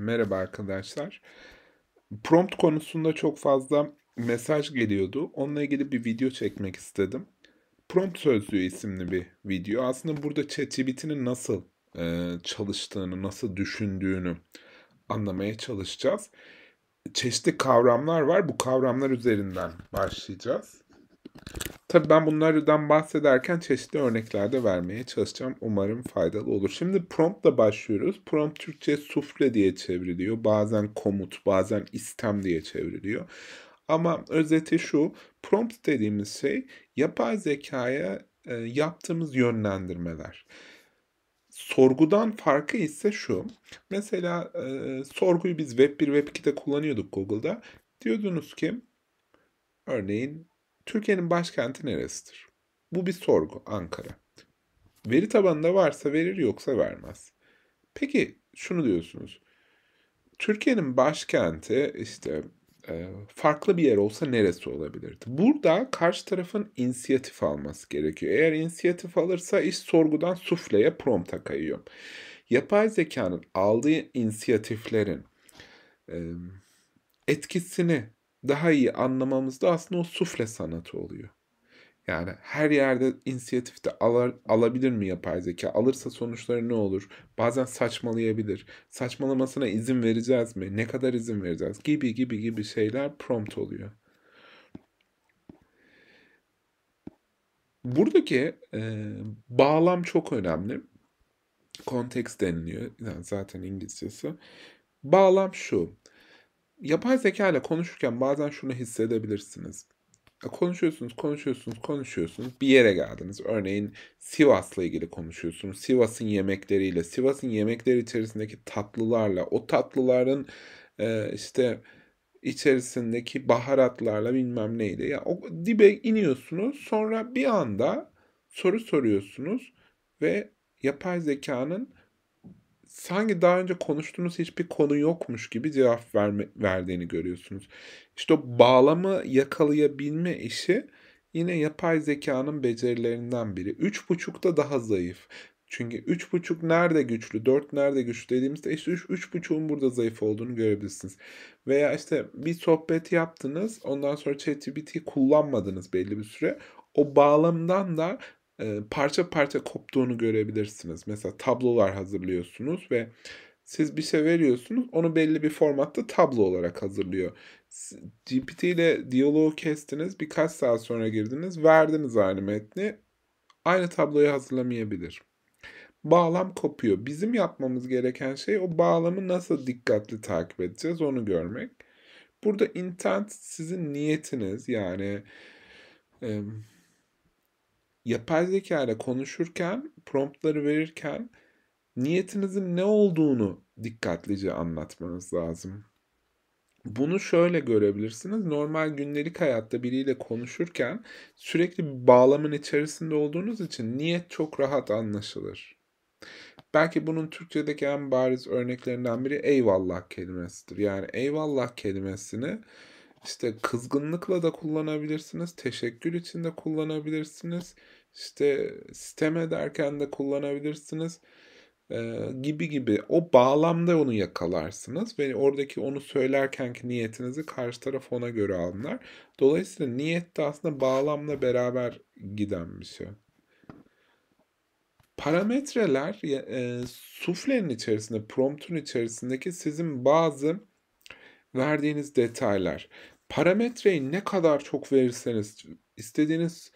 Merhaba arkadaşlar. Prompt konusunda çok fazla mesaj geliyordu. Onunla ilgili bir video çekmek istedim. Prompt Sözlüğü isimli bir video. Aslında burada ChatGPT'nin nasıl e, çalıştığını, nasıl düşündüğünü anlamaya çalışacağız. Çeşitli kavramlar var. Bu kavramlar üzerinden başlayacağız. Tabi ben bunlardan bahsederken çeşitli örneklerde vermeye çalışacağım. Umarım faydalı olur. Şimdi promptla başlıyoruz. Prompt Türkçe sufle diye çevriliyor. Bazen komut, bazen istem diye çevriliyor. Ama özeti şu, prompt dediğimiz şey yapay zekaya e, yaptığımız yönlendirmeler. Sorgudan farkı ise şu. Mesela e, sorguyu biz Web 1, Web 2'de kullanıyorduk Google'da. Diyordunuz ki örneğin Türkiye'nin başkenti neresidir? Bu bir sorgu Ankara. Veri tabanında varsa verir yoksa vermez. Peki şunu diyorsunuz. Türkiye'nin başkenti işte e, farklı bir yer olsa neresi olabilirdi? Burada karşı tarafın inisiyatif alması gerekiyor. Eğer inisiyatif alırsa iş sorgudan sufleye prompta kayıyor. Yapay zekanın aldığı inisiyatiflerin etkisini daha iyi anlamamızda aslında o sufle sanatı oluyor. Yani her yerde inisiyatif de alar, alabilir mi yapay zeka? Alırsa sonuçları ne olur? Bazen saçmalayabilir. Saçmalamasına izin vereceğiz mi? Ne kadar izin vereceğiz? Gibi gibi gibi şeyler prompt oluyor. Buradaki e, bağlam çok önemli. Kontekst deniliyor yani zaten İngilizcesi. Bağlam şu yapay zeka ile konuşurken bazen şunu hissedebilirsiniz. Konuşuyorsunuz, konuşuyorsunuz, konuşuyorsunuz. Bir yere geldiniz. Örneğin Sivas'la ilgili konuşuyorsunuz. Sivas'ın yemekleriyle, Sivas'ın yemekleri içerisindeki tatlılarla, o tatlıların e, işte içerisindeki baharatlarla bilmem neydi. Ya yani o dibe iniyorsunuz. Sonra bir anda soru soruyorsunuz ve yapay zekanın sanki daha önce konuştuğunuz hiçbir konu yokmuş gibi cevap verme, verdiğini görüyorsunuz. İşte o bağlamı yakalayabilme işi yine yapay zekanın becerilerinden biri. da daha zayıf. Çünkü 3.5 nerede güçlü, 4 nerede güçlü dediğimizde işte 3.5'un burada zayıf olduğunu görebilirsiniz. Veya işte bir sohbet yaptınız, ondan sonra ChatGPT kullanmadınız belli bir süre. O bağlamdan da e, parça parça koptuğunu görebilirsiniz. Mesela tablolar hazırlıyorsunuz ve siz bir şey veriyorsunuz, onu belli bir formatta tablo olarak hazırlıyor. GPT ile diyaloğu kestiniz, birkaç saat sonra girdiniz, verdiniz aynı metni. Aynı tabloyu hazırlamayabilir. Bağlam kopuyor. Bizim yapmamız gereken şey o bağlamı nasıl dikkatli takip edeceğiz onu görmek. Burada intent sizin niyetiniz yani... E yapay zeka ile konuşurken, promptları verirken niyetinizin ne olduğunu dikkatlice anlatmanız lazım. Bunu şöyle görebilirsiniz. Normal gündelik hayatta biriyle konuşurken sürekli bir bağlamın içerisinde olduğunuz için niyet çok rahat anlaşılır. Belki bunun Türkçedeki en bariz örneklerinden biri eyvallah kelimesidir. Yani eyvallah kelimesini işte kızgınlıkla da kullanabilirsiniz. Teşekkür için de kullanabilirsiniz. İşte sitem ederken de kullanabilirsiniz. Ee, gibi gibi. O bağlamda onu yakalarsınız. Ve oradaki onu söylerkenki niyetinizi karşı taraf ona göre anlar. Dolayısıyla niyet de aslında bağlamla beraber giden bir şey. Parametreler e, suflenin içerisinde, promptun içerisindeki sizin bazı verdiğiniz detaylar parametreyi ne kadar çok verirseniz istediğiniz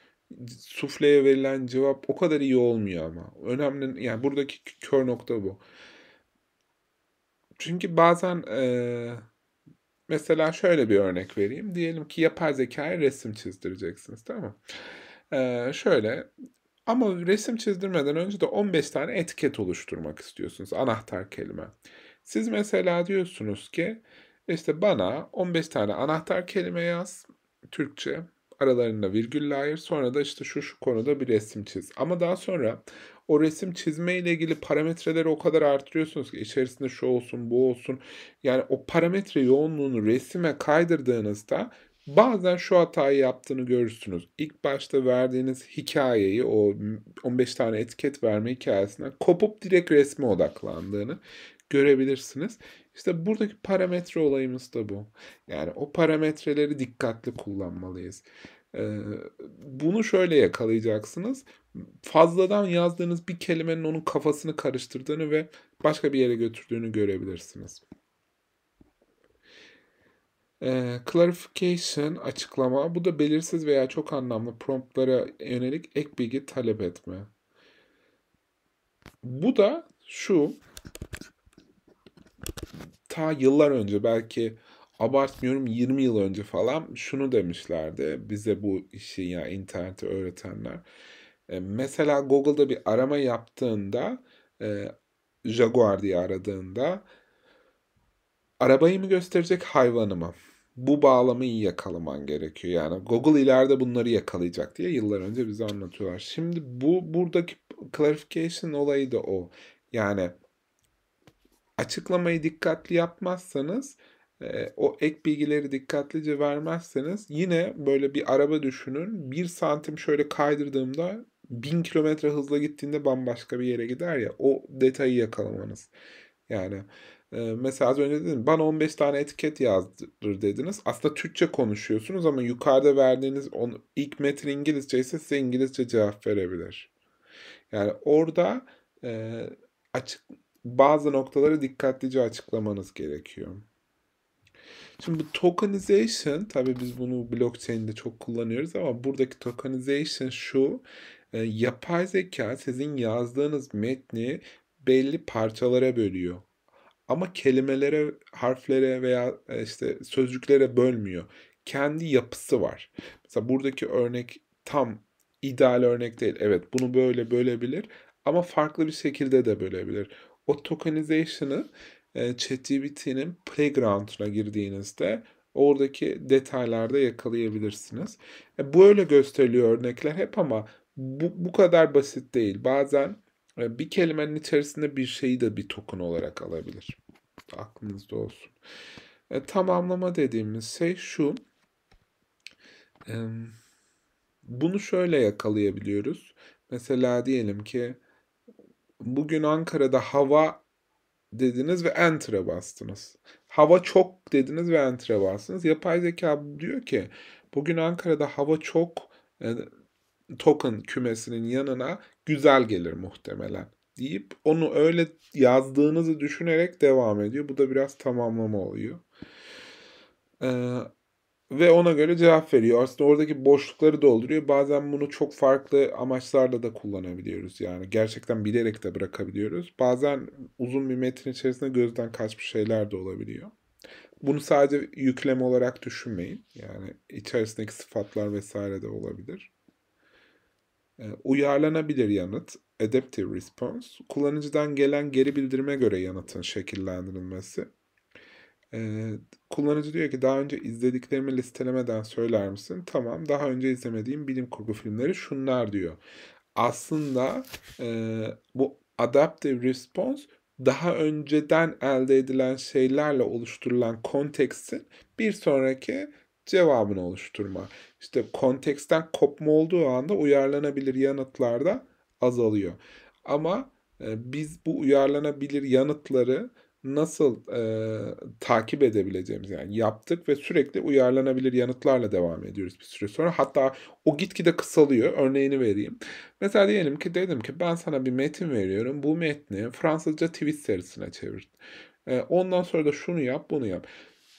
sufleye verilen cevap o kadar iyi olmuyor ama. Önemli yani buradaki kör nokta bu. Çünkü bazen e, mesela şöyle bir örnek vereyim. Diyelim ki yapay zekaya resim çizdireceksiniz tamam mı? E, şöyle ama resim çizdirmeden önce de 15 tane etiket oluşturmak istiyorsunuz. Anahtar kelime. Siz mesela diyorsunuz ki işte bana 15 tane anahtar kelime yaz. Türkçe. Aralarında virgül ayır. Sonra da işte şu şu konuda bir resim çiz. Ama daha sonra o resim çizme ile ilgili parametreleri o kadar artırıyorsunuz ki içerisinde şu olsun bu olsun. Yani o parametre yoğunluğunu resime kaydırdığınızda Bazen şu hatayı yaptığını görürsünüz. İlk başta verdiğiniz hikayeyi o 15 tane etiket verme hikayesinden kopup direkt resme odaklandığını görebilirsiniz. İşte buradaki parametre olayımız da bu. Yani o parametreleri dikkatli kullanmalıyız. Ee, bunu şöyle yakalayacaksınız. Fazladan yazdığınız bir kelimenin onun kafasını karıştırdığını ve başka bir yere götürdüğünü görebilirsiniz. E, clarification açıklama. Bu da belirsiz veya çok anlamlı promptlara yönelik ek bilgi talep etme. Bu da şu. Ta yıllar önce belki abartmıyorum 20 yıl önce falan şunu demişlerdi bize bu işi ya yani interneti öğretenler. E, mesela Google'da bir arama yaptığında e, Jaguar diye aradığında arabayı mı gösterecek hayvanı mı? bu bağlamı iyi yakalaman gerekiyor. Yani Google ileride bunları yakalayacak diye yıllar önce bize anlatıyorlar. Şimdi bu buradaki clarification olayı da o. Yani açıklamayı dikkatli yapmazsanız e, o ek bilgileri dikkatlice vermezseniz yine böyle bir araba düşünün. Bir santim şöyle kaydırdığımda bin kilometre hızla gittiğinde bambaşka bir yere gider ya. O detayı yakalamanız. Yani mesela az önce dedim bana 15 tane etiket yazdır dediniz. Aslında Türkçe konuşuyorsunuz ama yukarıda verdiğiniz on, ilk metin İngilizce ise size İngilizce cevap verebilir. Yani orada e, açık bazı noktaları dikkatlice açıklamanız gerekiyor. Şimdi bu tokenization tabii biz bunu blockchain'de çok kullanıyoruz ama buradaki tokenization şu e, yapay zeka sizin yazdığınız metni belli parçalara bölüyor. Ama kelimelere, harflere veya e, işte sözcüklere bölmüyor. Kendi yapısı var. Mesela buradaki örnek tam ideal örnek değil. Evet bunu böyle bölebilir ama farklı bir şekilde de bölebilir. O tokenization'ı e, ChatGPT'nin playground'una girdiğinizde oradaki detaylarda yakalayabilirsiniz. E, bu öyle gösteriliyor örnekler hep ama bu, bu kadar basit değil. Bazen ee, bir kelimenin içerisinde bir şeyi de bir token olarak alabilir. Aklınızda olsun. E, tamamlama dediğimiz şey şu. E, bunu şöyle yakalayabiliyoruz. Mesela diyelim ki bugün Ankara'da hava dediniz ve enter'a bastınız. Hava çok dediniz ve enter'a bastınız. Yapay zeka diyor ki bugün Ankara'da hava çok e, token kümesinin yanına güzel gelir muhtemelen deyip onu öyle yazdığınızı düşünerek devam ediyor. Bu da biraz tamamlama oluyor. Ee, ve ona göre cevap veriyor. Aslında oradaki boşlukları dolduruyor. Bazen bunu çok farklı amaçlarla da kullanabiliyoruz. Yani gerçekten bilerek de bırakabiliyoruz. Bazen uzun bir metin içerisinde gözden kaçmış şeyler de olabiliyor. Bunu sadece yükleme olarak düşünmeyin. Yani içerisindeki sıfatlar vesaire de olabilir. Uyarlanabilir yanıt, adaptive response, kullanıcıdan gelen geri bildirime göre yanıtın şekillendirilmesi. kullanıcı diyor ki daha önce izlediklerimi listelemeden söyler misin? Tamam daha önce izlemediğim bilim kurgu filmleri şunlar diyor. Aslında bu adaptive response daha önceden elde edilen şeylerle oluşturulan kontekstin bir sonraki cevabını oluşturma. İşte konteksten kopma olduğu anda uyarlanabilir yanıtlar da azalıyor. Ama e, biz bu uyarlanabilir yanıtları nasıl e, takip edebileceğimiz yani yaptık ve sürekli uyarlanabilir yanıtlarla devam ediyoruz bir süre sonra. Hatta o gitgide kısalıyor. Örneğini vereyim. Mesela diyelim ki dedim ki ben sana bir metin veriyorum. Bu metni Fransızca tweet serisine çevir. E, ondan sonra da şunu yap, bunu yap.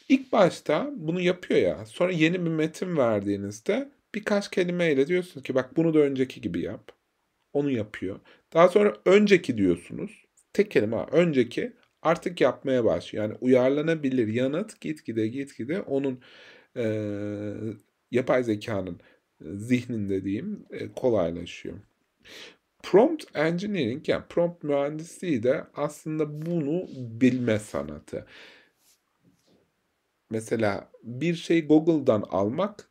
İlk başta bunu yapıyor ya. Sonra yeni bir metin verdiğinizde birkaç kelimeyle diyorsunuz ki bak bunu da önceki gibi yap. Onu yapıyor. Daha sonra önceki diyorsunuz. Tek kelime ha, önceki artık yapmaya başlıyor. Yani uyarlanabilir yanıt gitgide gitgide onun e, yapay zekanın zihninde dediğim e, kolaylaşıyor. Prompt engineering yani prompt mühendisliği de aslında bunu bilme sanatı mesela bir şey Google'dan almak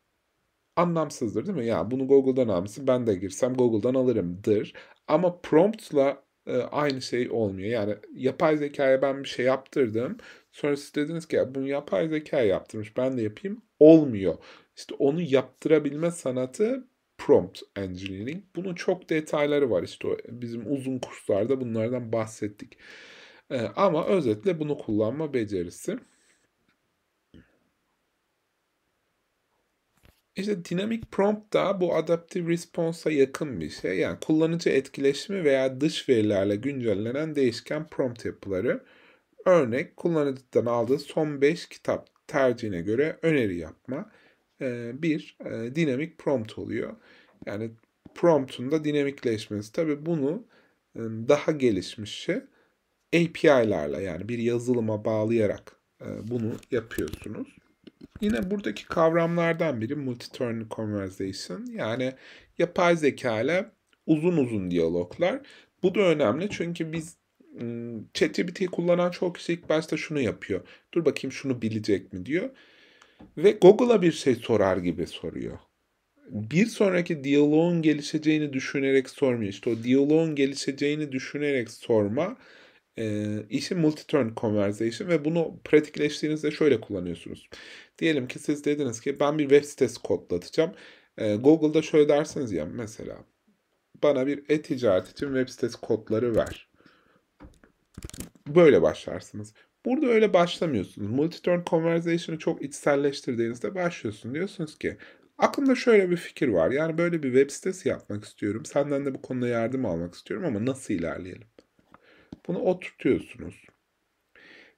anlamsızdır değil mi? Ya bunu Google'dan almışsın ben de girsem Google'dan alırımdır. Ama promptla e, aynı şey olmuyor. Yani yapay zekaya ben bir şey yaptırdım. Sonra siz dediniz ki ya bunu yapay zeka yaptırmış ben de yapayım. Olmuyor. İşte onu yaptırabilme sanatı prompt engineering. Bunun çok detayları var işte o, bizim uzun kurslarda bunlardan bahsettik. E, ama özetle bunu kullanma becerisi. İşte dinamik prompt da bu adaptive response'a yakın bir şey. Yani kullanıcı etkileşimi veya dış verilerle güncellenen değişken prompt yapıları. Örnek kullanıcıdan aldığı son 5 kitap tercihine göre öneri yapma e, bir e, dinamik prompt oluyor. Yani prompt'un da dinamikleşmesi. tabi bunu e, daha gelişmişi API'larla yani bir yazılıma bağlayarak bunu yapıyorsunuz. Yine buradaki kavramlardan biri multi-turn conversation. Yani yapay zeka ile uzun uzun diyaloglar. Bu da önemli çünkü biz ChatGPT'yi kullanan çok kişi ilk başta şunu yapıyor. Dur bakayım şunu bilecek mi diyor. Ve Google'a bir şey sorar gibi soruyor. Bir sonraki diyaloğun gelişeceğini düşünerek sormuyor. İşte o diyaloğun gelişeceğini düşünerek sorma e, işi multi-turn conversation ve bunu pratikleştiğinizde şöyle kullanıyorsunuz. Diyelim ki siz dediniz ki ben bir web sitesi kodlatacağım. E, Google'da şöyle dersiniz ya mesela bana bir e-ticaret için web sitesi kodları ver. Böyle başlarsınız. Burada öyle başlamıyorsunuz. Multi-turn conversation'ı çok içselleştirdiğinizde başlıyorsun. Diyorsunuz ki aklımda şöyle bir fikir var. Yani böyle bir web sitesi yapmak istiyorum. Senden de bu konuda yardım almak istiyorum ama nasıl ilerleyelim? Bunu oturtuyorsunuz.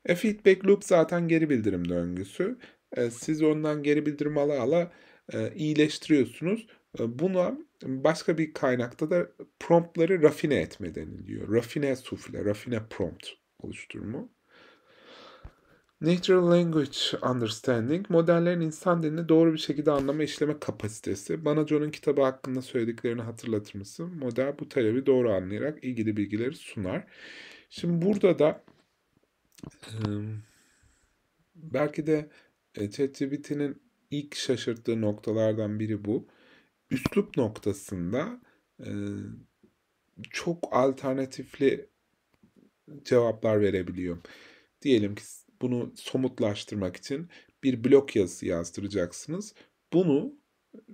E, feedback loop zaten geri bildirim döngüsü. E, siz ondan geri bildirim ala ala e, iyileştiriyorsunuz. E, buna başka bir kaynakta da promptları rafine etme deniliyor. Rafine sufle, rafine prompt oluşturma. Natural Language Understanding, modellerin insan dilini doğru bir şekilde anlama işleme kapasitesi. Bana John'un kitabı hakkında söylediklerini hatırlatır mısın? Model bu talebi doğru anlayarak ilgili bilgileri sunar. Şimdi burada da belki de e, ChatGPT'nin ilk şaşırttığı noktalardan biri bu. Üslup noktasında çok alternatifli cevaplar verebiliyor. Diyelim ki bunu somutlaştırmak için bir blok yazısı yazdıracaksınız. Bunu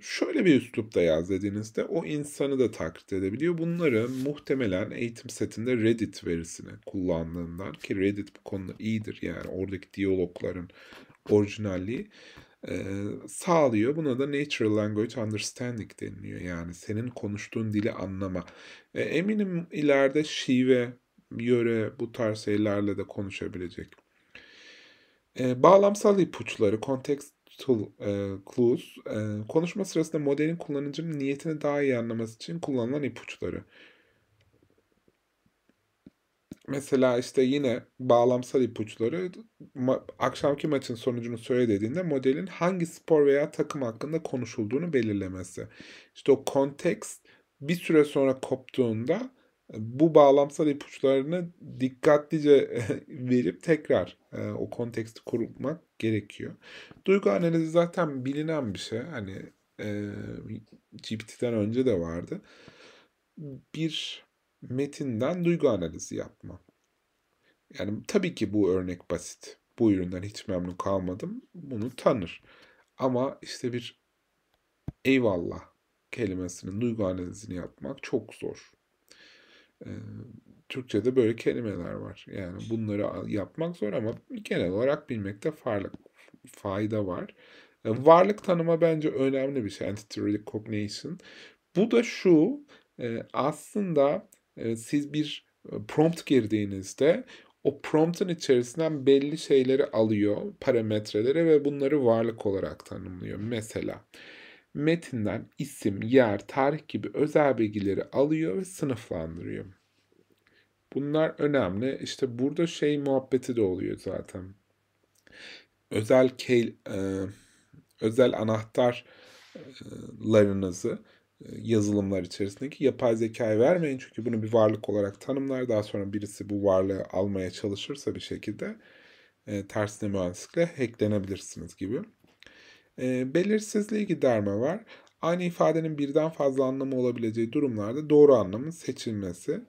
şöyle bir üslupta yaz dediğinizde o insanı da taklit edebiliyor. Bunları muhtemelen eğitim setinde Reddit verisini kullandığından ki Reddit bu konuda iyidir yani oradaki diyalogların orijinalliği e, sağlıyor. Buna da natural language understanding deniliyor. Yani senin konuştuğun dili anlama. E, eminim ileride şive, yöre bu tarz şeylerle de konuşabilecek. E, bağlamsal ipuçları, context e, clues, e, konuşma sırasında modelin kullanıcının niyetini daha iyi anlaması için kullanılan ipuçları. Mesela işte yine bağlamsal ipuçları ma- akşamki maçın sonucunu söyle dediğinde modelin hangi spor veya takım hakkında konuşulduğunu belirlemesi. İşte o konteks bir süre sonra koptuğunda bu bağlamsal ipuçlarını dikkatlice verip tekrar e, o konteksti kurmak gerekiyor. Duygu analizi zaten bilinen bir şey. Hani e, GPT'den önce de vardı. Bir metinden duygu analizi yapma. Yani tabii ki bu örnek basit. Bu üründen hiç memnun kalmadım. Bunu tanır. Ama işte bir eyvallah kelimesinin duygu analizini yapmak çok zor. E, Türkçe'de böyle kelimeler var. Yani bunları yapmak zor ama genel olarak bilmekte farlık, fayda var. E, varlık tanıma bence önemli bir şey. Entity recognition. Bu da şu e, aslında e, siz bir prompt girdiğinizde o promptın içerisinden belli şeyleri alıyor, parametreleri ve bunları varlık olarak tanımlıyor. Mesela metinden isim, yer, tarih gibi özel bilgileri alıyor ve sınıflandırıyor. Bunlar önemli. İşte burada şey muhabbeti de oluyor zaten. Özel key, e, özel anahtarlarınızı e, yazılımlar içerisindeki yapay zekaya vermeyin. Çünkü bunu bir varlık olarak tanımlar. Daha sonra birisi bu varlığı almaya çalışırsa bir şekilde e, tersine mühendislikle hacklenebilirsiniz gibi. E, belirsizliği giderme var. Aynı ifadenin birden fazla anlamı olabileceği durumlarda doğru anlamın seçilmesi.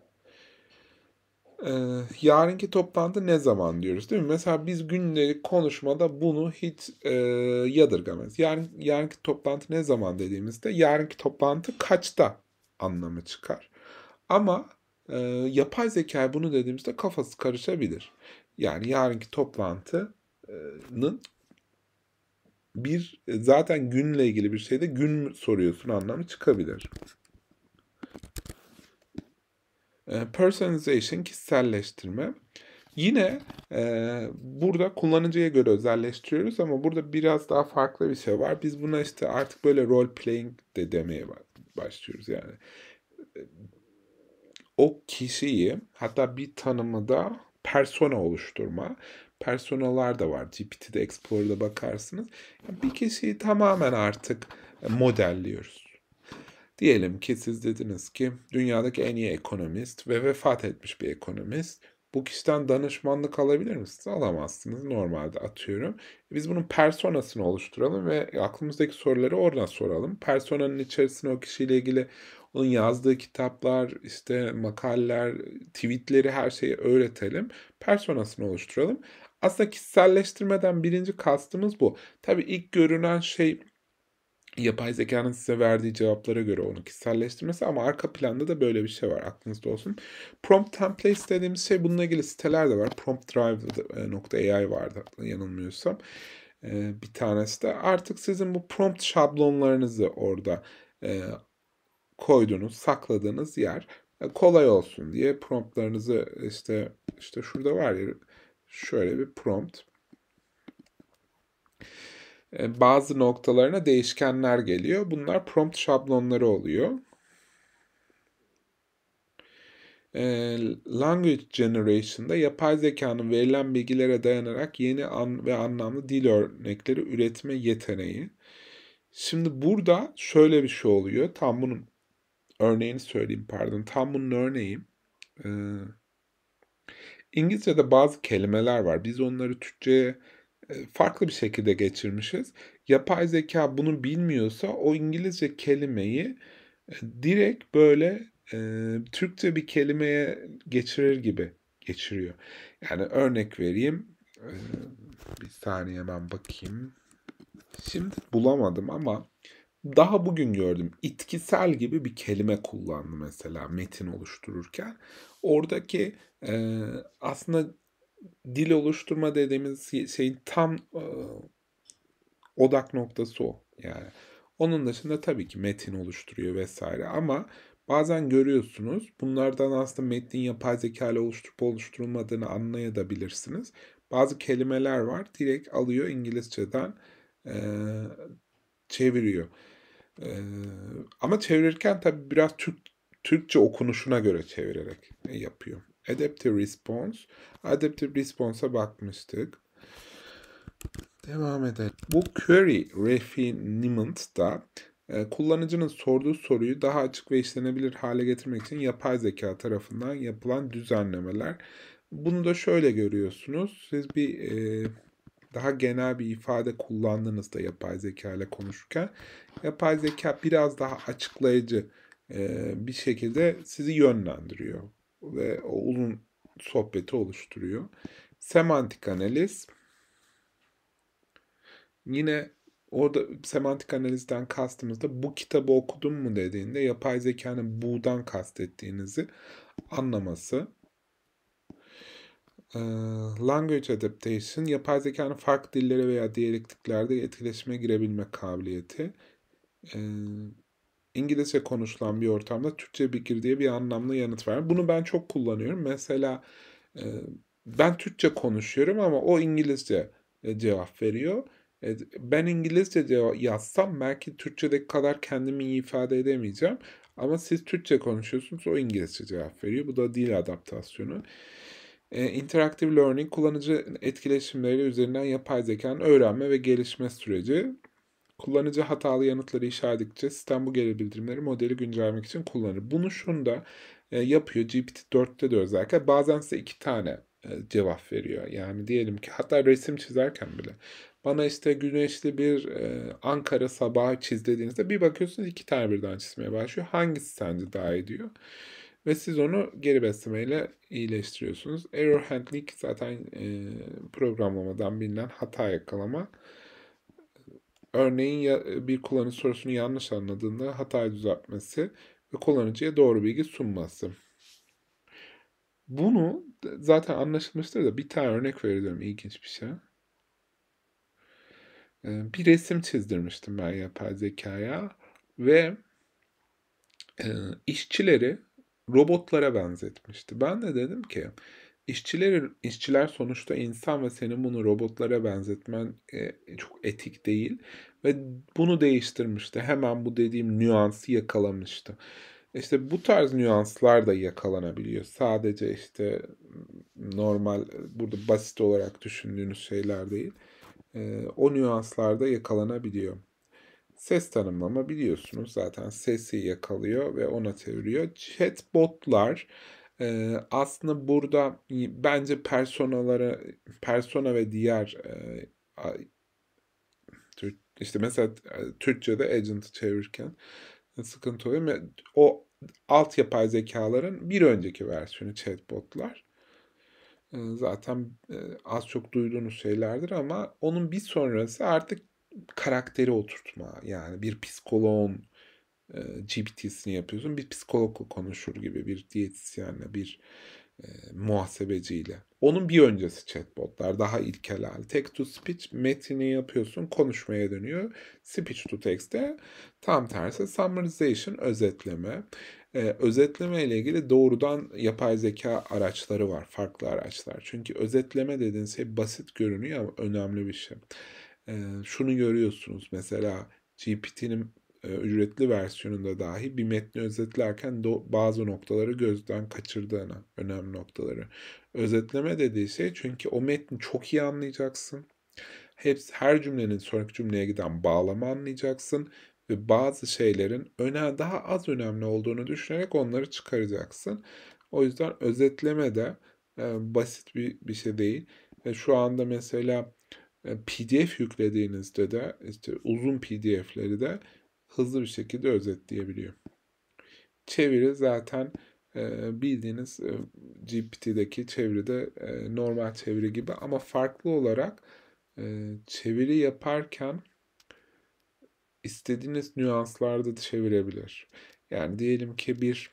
E, yarınki toplantı ne zaman diyoruz değil mi? Mesela biz gündelik konuşmada bunu hiç e, yadırgamayız. Yarın, yarınki toplantı ne zaman dediğimizde yarınki toplantı kaçta anlamı çıkar. Ama e, yapay zeka bunu dediğimizde kafası karışabilir. Yani yarınki toplantının bir e, zaten günle ilgili bir şeyde gün soruyorsun anlamı çıkabilir. E, personalization kişiselleştirme. Yine e, burada kullanıcıya göre özelleştiriyoruz ama burada biraz daha farklı bir şey var. Biz buna işte artık böyle role playing de demeye başlıyoruz yani. E, o kişiyi hatta bir tanımı da persona oluşturma personalar da var. GPT'de Explorer'da bakarsınız. bir kişiyi tamamen artık e, modelliyoruz. Diyelim ki siz dediniz ki dünyadaki en iyi ekonomist ve vefat etmiş bir ekonomist. Bu kişiden danışmanlık alabilir misiniz? Alamazsınız normalde atıyorum. Biz bunun personasını oluşturalım ve aklımızdaki soruları oradan soralım. Personanın içerisine o kişiyle ilgili onun yazdığı kitaplar, işte makaleler, tweetleri her şeyi öğretelim. Personasını oluşturalım. Aslında kişiselleştirmeden birinci kastımız bu. Tabii ilk görünen şey yapay zekanın size verdiği cevaplara göre onu kişiselleştirmesi ama arka planda da böyle bir şey var aklınızda olsun. Prompt templates dediğimiz şey bununla ilgili siteler de var. Promptdrive.ai vardı yanılmıyorsam. Bir tanesi de artık sizin bu prompt şablonlarınızı orada koyduğunuz, sakladığınız yer e, kolay olsun diye promptlarınızı işte işte şurada var ya Şöyle bir prompt. E, bazı noktalarına değişkenler geliyor. Bunlar prompt şablonları oluyor. E, language Generation'da yapay zekanın verilen bilgilere dayanarak yeni an ve anlamlı dil örnekleri üretme yeteneği. Şimdi burada şöyle bir şey oluyor. Tam bunun örneğini söyleyeyim pardon. Tam bunun örneği. E, İngilizce'de bazı kelimeler var. Biz onları Türkçe'ye e, farklı bir şekilde geçirmişiz. Yapay zeka bunu bilmiyorsa o İngilizce kelimeyi e, direkt böyle e, Türkçe bir kelimeye geçirir gibi geçiriyor. Yani örnek vereyim. E, bir saniye ben bakayım. Şimdi bulamadım ama daha bugün gördüm. İtkisel gibi bir kelime kullandı mesela metin oluştururken. Oradaki e, aslında dil oluşturma dediğimiz şey, şeyin tam e, odak noktası o. Yani onun dışında tabii ki metin oluşturuyor vesaire ama bazen görüyorsunuz bunlardan aslında metnin yapay zeka ile oluşturup oluşturulmadığını anlayabilirsiniz. Bazı kelimeler var direkt alıyor İngilizceden e, çeviriyor. E, ama çevirirken tabii biraz Türk Türkçe okunuşuna göre çevirerek yapıyor. Adaptive Response. Adaptive Response'a bakmıştık. Devam edelim. Bu Query Refinement da e, kullanıcının sorduğu soruyu daha açık ve işlenebilir hale getirmek için yapay zeka tarafından yapılan düzenlemeler. Bunu da şöyle görüyorsunuz. Siz bir e, daha genel bir ifade kullandığınızda yapay zeka ile konuşurken yapay zeka biraz daha açıklayıcı e, bir şekilde sizi yönlendiriyor ve o ulun sohbeti oluşturuyor. Semantik analiz yine orada semantik analizden da bu kitabı okudun mu dediğinde yapay zekanın bu'dan kastettiğinizi anlaması. Ee, language adaptation, yapay zekanın farklı dillere veya diyalektiklerde etkileşime girebilme kabiliyeti. İngilizce konuşulan bir ortamda Türkçe bilgir diye bir anlamlı yanıt var. Bunu ben çok kullanıyorum. Mesela e, ben Türkçe konuşuyorum ama o İngilizce e, cevap veriyor. E, ben İngilizce cevap yazsam belki Türkçedeki kadar kendimi iyi ifade edemeyeceğim. Ama siz Türkçe konuşuyorsunuz o İngilizce cevap veriyor. Bu da dil adaptasyonu. interactive learning kullanıcı etkileşimleri üzerinden yapay zekanın öğrenme ve gelişme süreci Kullanıcı hatalı yanıtları işe sistem bu geri bildirimleri modeli güncellemek için kullanır. Bunu şunda e, yapıyor. GPT-4'te de özellikle bazen size iki tane e, cevap veriyor. Yani diyelim ki hatta resim çizerken bile. Bana işte güneşli bir e, Ankara sabahı çiz dediğinizde bir bakıyorsunuz iki tane birden çizmeye başlıyor. Hangisi sence daha iyi diyor. Ve siz onu geri beslemeyle iyileştiriyorsunuz. Error handling zaten e, programlamadan bilinen hata yakalama örneğin ya, e, bir kullanıcı sorusunu yanlış anladığında hatayı düzeltmesi ve kullanıcıya doğru bilgi sunması. Bunu zaten anlaşılmıştır da bir tane örnek veriyorum ilginç bir şey. E, bir resim çizdirmiştim ben yapay zekaya ve e, işçileri robotlara benzetmişti. Ben de dedim ki İşçiler, işçiler sonuçta insan ve senin bunu robotlara benzetmen e, çok etik değil. Ve bunu değiştirmişti. Hemen bu dediğim nüansı yakalamıştı. İşte bu tarz nüanslar da yakalanabiliyor. Sadece işte normal e, burada basit olarak düşündüğünüz şeyler değil. E, o nüanslarda yakalanabiliyor. Ses tanımlama biliyorsunuz zaten sesi yakalıyor ve ona çeviriyor. Chatbotlar botlar e, aslında burada bence personaları persona ve diğer e, işte mesela e, Türkçe'de agent çevirirken sıkıntı oluyor. O alt yapay zekaların bir önceki versiyonu chatbotlar. Zaten az çok duyduğunuz şeylerdir ama onun bir sonrası artık karakteri oturtma. Yani bir psikoloğun GPT'sini yapıyorsun. Bir psikologla konuşur gibi, bir diyetisyenle, bir e, muhasebeciyle. Onun bir öncesi chatbotlar daha ilkel hali. Text to speech metini yapıyorsun, konuşmaya dönüyor. Speech to text de tam tersi summarization, özetleme. Ee, özetleme ile ilgili doğrudan yapay zeka araçları var, farklı araçlar. Çünkü özetleme dediğin şey basit görünüyor ama önemli bir şey. Ee, şunu görüyorsunuz mesela GPT'nin e, ücretli versiyonunda dahi bir metni özetlerken bazı noktaları gözden kaçırdığını, önemli noktaları. Özetleme dediği şey çünkü o metni çok iyi anlayacaksın. Hepsi her cümlenin sonraki cümleye giden bağlama anlayacaksın ve bazı şeylerin öne daha az önemli olduğunu düşünerek onları çıkaracaksın. O yüzden özetleme de e, basit bir, bir şey değil. E, şu anda mesela e, PDF yüklediğinizde de işte uzun PDF'leri de hızlı bir şekilde özetleyebiliyor. Çeviri zaten e, bildiğiniz e, GPT'deki çeviride e, normal çeviri gibi ama farklı olarak çeviri yaparken istediğiniz nüanslarda çevirebilir. Yani diyelim ki bir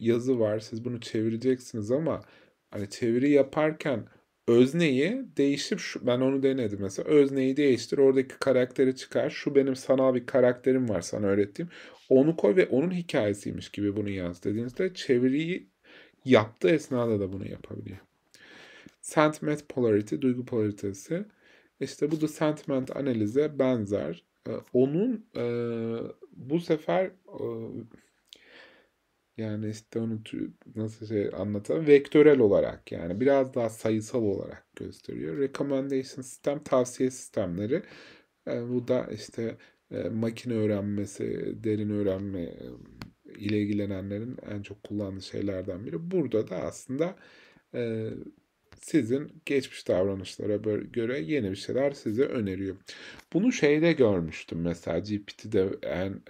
yazı var siz bunu çevireceksiniz ama hani çeviri yaparken özneyi değişip şu, ben onu denedim mesela özneyi değiştir oradaki karakteri çıkar şu benim sanal bir karakterim var sana öğrettiğim onu koy ve onun hikayesiymiş gibi bunu yaz dediğinizde çeviriyi yaptığı esnada da bunu yapabiliyor. Sentiment polarity, duygu polaritesi. İşte bu da sentiment analize benzer. Ee, onun bu sefer yani işte onu nasıl şey anlatalım? Vektörel olarak yani biraz daha sayısal olarak gösteriyor. Recommendation sistem tavsiye sistemleri. E, bu da işte e, makine öğrenmesi, derin öğrenme e, ile ilgilenenlerin en çok kullandığı şeylerden biri. Burada da aslında sizin geçmiş davranışlara göre yeni bir şeyler size öneriyor. Bunu şeyde görmüştüm mesela GPT'de en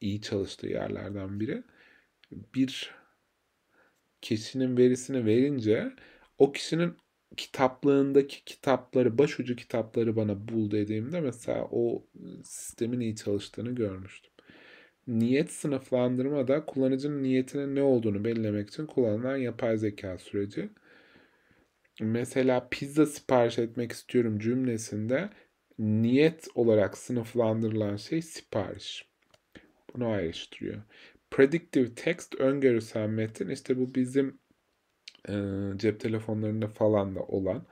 iyi çalıştığı yerlerden biri bir kişinin verisini verince o kişinin kitaplığındaki kitapları, başucu kitapları bana bul dediğimde mesela o sistemin iyi çalıştığını görmüştüm. Niyet sınıflandırma da kullanıcının niyetinin ne olduğunu belirlemek için kullanılan yapay zeka süreci. Mesela pizza sipariş etmek istiyorum cümlesinde niyet olarak sınıflandırılan şey sipariş. Bunu ayrıştırıyor. Predictive text öngörüsel metin işte bu bizim e, cep telefonlarında falan da olan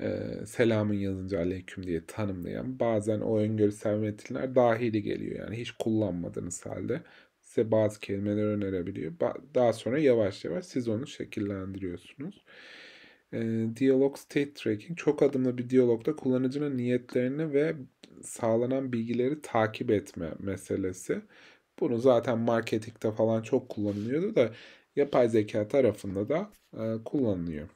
e, selamın yazınca aleyküm diye tanımlayan bazen o öngörüsel metinler dahili geliyor yani hiç kullanmadığınız halde size bazı kelimeler önerebiliyor. Daha sonra yavaş yavaş siz onu şekillendiriyorsunuz. E, diyalog state tracking çok adımlı bir diyalogda kullanıcının niyetlerini ve sağlanan bilgileri takip etme meselesi. Bunu zaten marketingte falan çok kullanılıyordu da yapay zeka tarafında da e, kullanılıyor.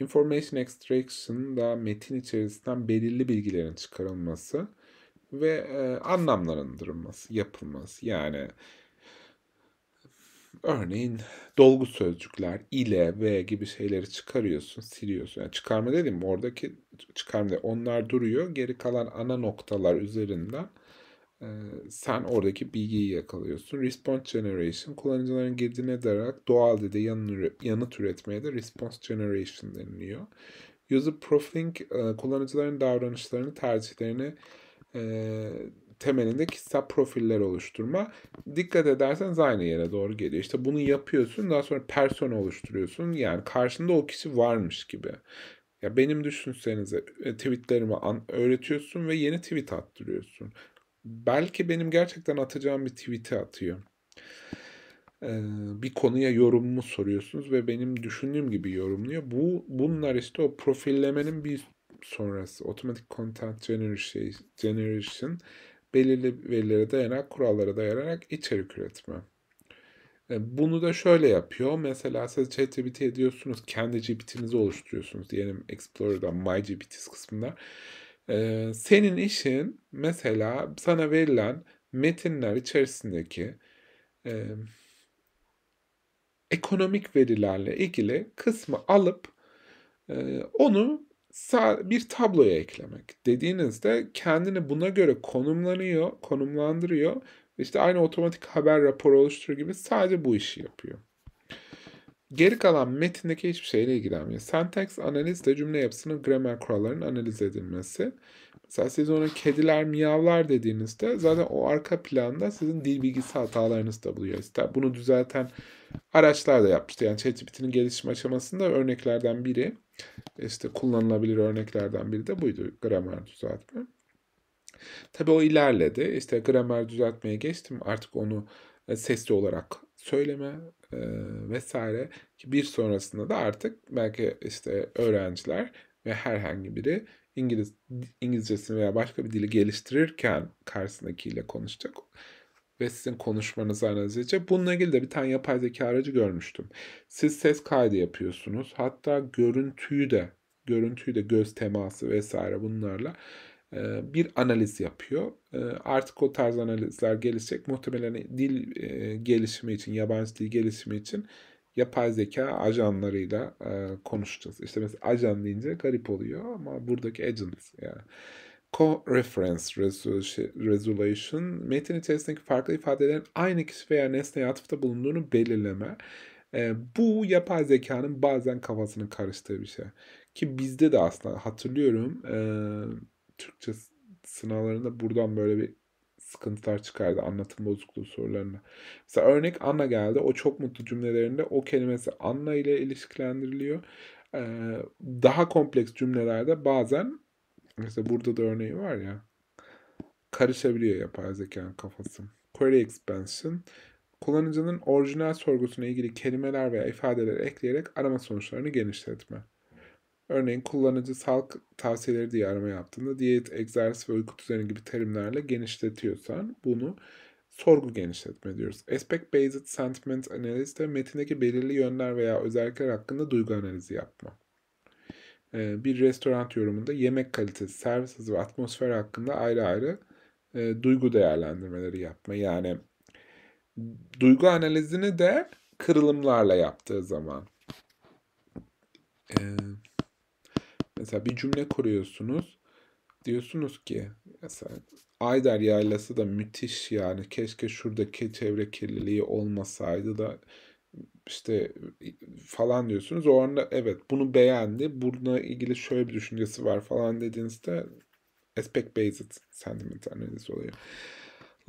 Information extraction da metin içerisinden belirli bilgilerin çıkarılması ve e, anlamlandırılması, yapılması. Yani örneğin dolgu sözcükler ile ve gibi şeyleri çıkarıyorsun, siliyorsun. Yani çıkarma dedim oradaki çıkarma onlar duruyor. Geri kalan ana noktalar üzerinden sen oradaki bilgiyi yakalıyorsun. Response Generation kullanıcıların girdiğine dararak doğal dedi yanıt üretmeye de Response Generation deniliyor. User Profiling kullanıcıların davranışlarını, tercihlerini temelinde kişisel profiller oluşturma. Dikkat ederseniz aynı yere doğru geliyor. İşte bunu yapıyorsun daha sonra persona oluşturuyorsun. Yani karşında o kişi varmış gibi. Ya benim düşünsenize e, tweetlerimi öğretiyorsun ve yeni tweet attırıyorsun belki benim gerçekten atacağım bir tweet'i atıyor. bir konuya yorumumu soruyorsunuz ve benim düşündüğüm gibi yorumluyor. Bu bunlar işte o profillemenin bir sonrası otomatik content generation, şey, generation belirli verilere dayanarak, kurallara dayanarak içerik üretme. E, bunu da şöyle yapıyor. Mesela siz ChatGPT ediyorsunuz. Kendi GPT'nizi oluşturuyorsunuz. Diyelim Explorer'dan My GPTs kısmında. Ee, senin işin mesela sana verilen metinler içerisindeki e, ekonomik verilerle ilgili kısmı alıp e, onu bir tabloya eklemek dediğinizde kendini buna göre konumlanıyor, konumlandırıyor. İşte aynı otomatik haber rapor oluşturur gibi sadece bu işi yapıyor. Geri kalan metindeki hiçbir şeyle ilgilenmiyor. Syntax analiz de cümle yapısının gramer kurallarının analiz edilmesi. Mesela siz ona kediler miyavlar dediğinizde zaten o arka planda sizin dil bilgisi hatalarınızı da buluyor. İşte bunu düzelten araçlar da yapmıştı. Yani ChatGPT'nin gelişim aşamasında örneklerden biri, işte kullanılabilir örneklerden biri de buydu gramer düzeltme. Tabii o ilerledi. İşte gramer düzeltmeye geçtim. Artık onu e, sesli olarak söyleme vesaire ki bir sonrasında da artık belki işte öğrenciler ve herhangi biri İngiliz İngilizcesini veya başka bir dili geliştirirken karşısındakiyle konuşacak ve sizin konuşmanızı analiz edecek. Bununla ilgili de bir tane yapay zeka aracı görmüştüm. Siz ses kaydı yapıyorsunuz. Hatta görüntüyü de görüntüyü de göz teması vesaire bunlarla e, bir analiz yapıyor. E, artık o tarz analizler gelişecek. Muhtemelen dil e, gelişimi için, yabancı dil gelişimi için yapay zeka ajanlarıyla konuşacağız. İşte mesela ajan deyince garip oluyor ama buradaki agents. yani. Co-reference resolution, metin içerisindeki farklı ifadelerin aynı kişi veya nesneye atıfta bulunduğunu belirleme. Bu yapay zekanın bazen kafasını karıştığı bir şey. Ki bizde de aslında hatırlıyorum Türkçe sınavlarında buradan böyle bir sıkıntılar çıkardı anlatım bozukluğu sorularına. Mesela örnek Anna geldi. O çok mutlu cümlelerinde o kelimesi Anna ile ilişkilendiriliyor. Ee, daha kompleks cümlelerde bazen mesela burada da örneği var ya karışabiliyor yapay zekanın kafası. Query expansion kullanıcının orijinal sorgusuna ilgili kelimeler veya ifadeler ekleyerek arama sonuçlarını genişletme. Örneğin kullanıcı sağlık tavsiyeleri diye arama yaptığında diyet, egzersiz ve uyku düzeni gibi terimlerle genişletiyorsan bunu sorgu genişletme diyoruz. Aspect-based sentiment analysis de metindeki belirli yönler veya özellikler hakkında duygu analizi yapma. Ee, bir restoran yorumunda yemek kalitesi, servis hızı ve atmosfer hakkında ayrı ayrı e, duygu değerlendirmeleri yapma. Yani duygu analizini de kırılımlarla yaptığı zaman. Ee, mesela bir cümle kuruyorsunuz. Diyorsunuz ki mesela Ayder Yaylası da müthiş yani. Keşke şuradaki çevre kirliliği olmasaydı da işte falan diyorsunuz. O anda evet bunu beğendi. Bununla ilgili şöyle bir düşüncesi var falan dediğinizde aspect based sentiment analiz oluyor.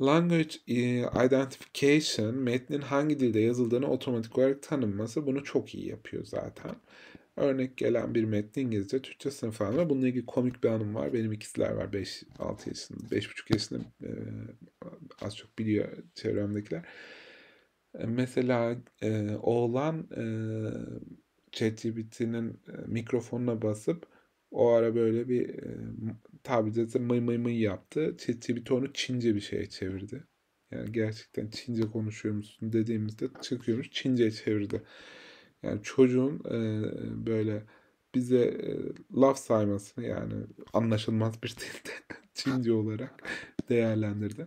Language e, identification metnin hangi dilde yazıldığını otomatik olarak tanımlaması bunu çok iyi yapıyor zaten. Örnek gelen bir metni İngilizce, Türkçe sınıf alma. Bununla ilgili komik bir anım var. Benim ikizler var 5-6 yaşında, 5,5 yaşında e, az çok biliyor çevremdekiler. E, mesela e, oğlan e, ChatGPT'nin e, mikrofonuna basıp o ara böyle bir e, tabiri caizse mıy mıy mıy yaptı. ChatGPT onu Çince bir şeye çevirdi. Yani gerçekten Çince konuşuyor musun dediğimizde çıkıyormuş Çince çevirdi. Yani çocuğun e, böyle bize e, laf saymasını yani anlaşılmaz bir dilde Çince olarak değerlendirdi.